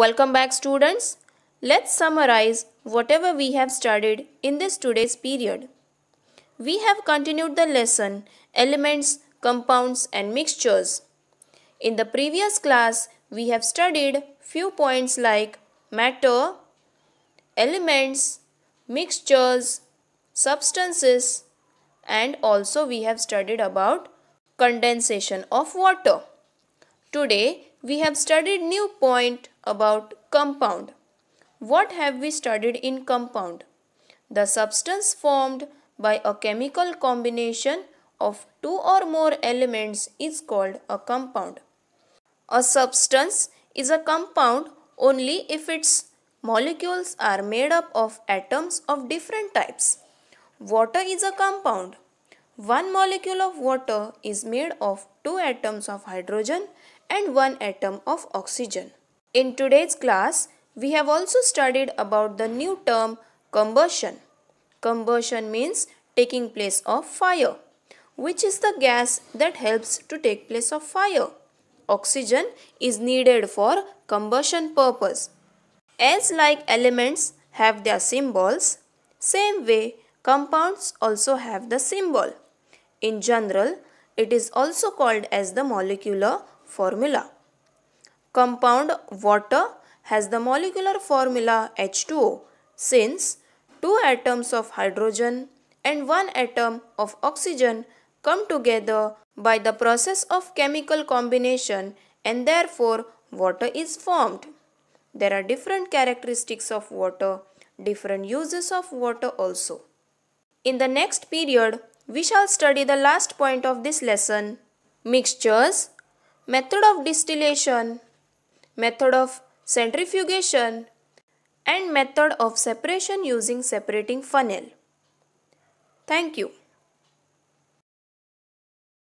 Welcome back students. Let's summarize whatever we have studied in this today's period. We have continued the lesson Elements, Compounds and Mixtures. In the previous class, we have studied few points like matter, elements, mixtures, substances and also we have studied about condensation of water. Today, we have studied new point about compound. What have we studied in compound? The substance formed by a chemical combination of two or more elements is called a compound. A substance is a compound only if its molecules are made up of atoms of different types. Water is a compound. One molecule of water is made of two atoms of hydrogen and one atom of oxygen. In today's class, we have also studied about the new term combustion. Combustion means taking place of fire. Which is the gas that helps to take place of fire? Oxygen is needed for combustion purpose. As like elements have their symbols, same way compounds also have the symbol. In general, it is also called as the molecular formula compound water has the molecular formula H2O since two atoms of hydrogen and one atom of oxygen come together by the process of chemical combination and therefore water is formed. There are different characteristics of water, different uses of water also. In the next period, we shall study the last point of this lesson, mixtures, method of distillation, method of centrifugation and method of separation using separating funnel. Thank you.